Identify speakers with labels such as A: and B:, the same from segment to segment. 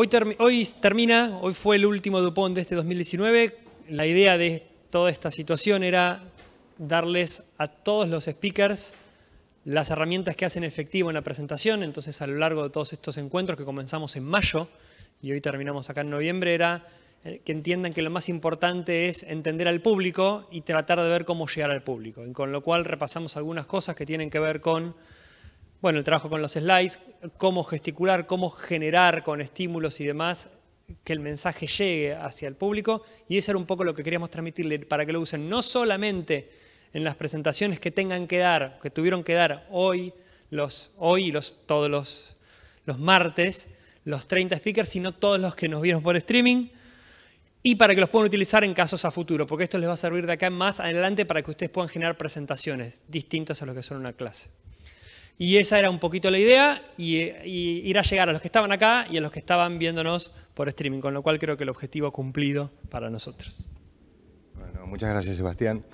A: Hoy, termina, hoy fue el último Dupont de este 2019. La idea de toda esta situación era darles a todos los speakers las herramientas que hacen efectivo en la presentación. Entonces, a lo largo de todos estos encuentros que comenzamos en mayo y hoy terminamos acá en noviembre, era eh, que entiendan que lo más importante es entender al público y tratar de ver cómo llegar al público. con lo cual repasamos algunas cosas que tienen que ver con bueno, el trabajo con los slides, cómo gesticular, cómo generar con estímulos y demás que el mensaje llegue hacia el público y eso era un poco lo que queríamos transmitirle para que lo usen no solamente en las presentaciones que tengan que dar, que tuvieron que dar hoy, los, hoy los, todos los, martes, los 30 speakers, sino todos los que nos vieron por streaming y para que los puedan utilizar en casos a futuro, porque esto les va a servir de acá más adelante para que ustedes puedan generar presentaciones distintas a lo que son una clase. Y esa era un poquito la idea, y, ir a llegar a los que estaban acá y a los que estaban viéndonos por streaming, con lo cual creo que el objetivo ha cumplido para nosotros.
B: Bueno, muchas gracias Sebastián.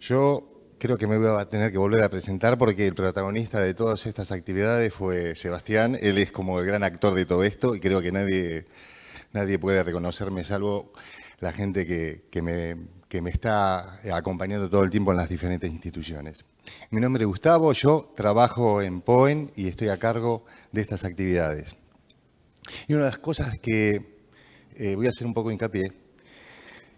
B: Yo creo que me voy a tener que volver a presentar porque el protagonista de todas estas actividades fue Sebastián. Él es como el gran actor de todo esto y creo que nadie, nadie puede reconocerme salvo la gente que, que me, que me está eh, acompañando todo el tiempo en las diferentes instituciones. Mi nombre es Gustavo, yo trabajo en POEN y estoy a cargo de estas actividades. Y una de las cosas que eh, voy a hacer un poco hincapié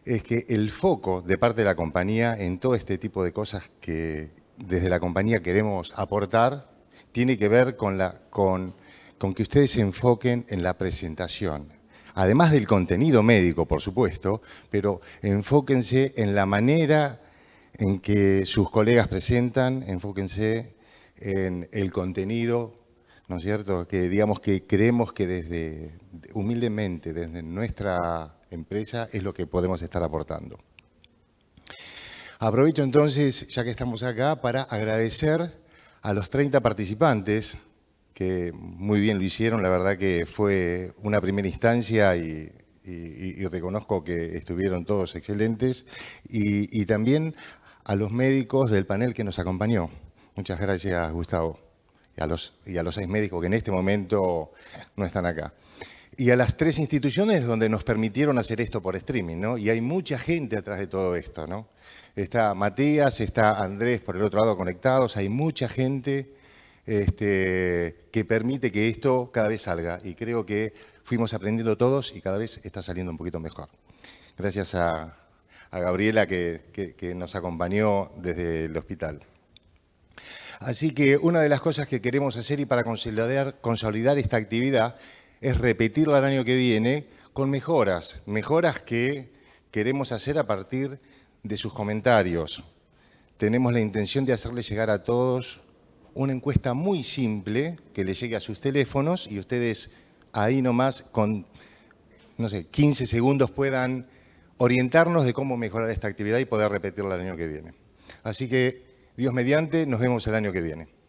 B: es que el foco de parte de la compañía en todo este tipo de cosas que desde la compañía queremos aportar tiene que ver con, la, con que ustedes se enfoquen en la presentación, además del contenido médico, por supuesto, pero enfóquense en la manera en que sus colegas presentan, enfóquense en el contenido, ¿no es cierto? Que digamos que creemos que desde, humildemente, desde nuestra empresa es lo que podemos estar aportando. Aprovecho entonces, ya que estamos acá, para agradecer a los 30 participantes que muy bien lo hicieron. La verdad que fue una primera instancia y, reconozco que estuvieron todos excelentes. Y, también a los médicos del panel que nos acompañó. Muchas gracias, Gustavo. Y a, los, y a los seis médicos que en este momento no están acá. Y a las tres instituciones donde nos permitieron hacer esto por streaming, ¿no? Y hay mucha gente atrás de todo esto, ¿no? Está Matías, está Andrés por el otro lado conectados, hay mucha gente este, que permite que esto cada vez salga. Y creo que fuimos aprendiendo todos y cada vez está saliendo un poquito mejor. Gracias a, Gabriela que, nos acompañó desde el hospital. Así que una de las cosas que queremos hacer y para consolidar, esta actividad es repetirla el año que viene con mejoras, mejoras que queremos hacer a partir de sus comentarios. Tenemos la intención de hacerle llegar a todos una encuesta muy simple que le llegue a sus teléfonos y ustedes ahí nomás con, no sé, 15 segundos puedan orientarnos de cómo mejorar esta actividad y poder repetirla el año que viene. Así que, Dios mediante, nos vemos el año que viene.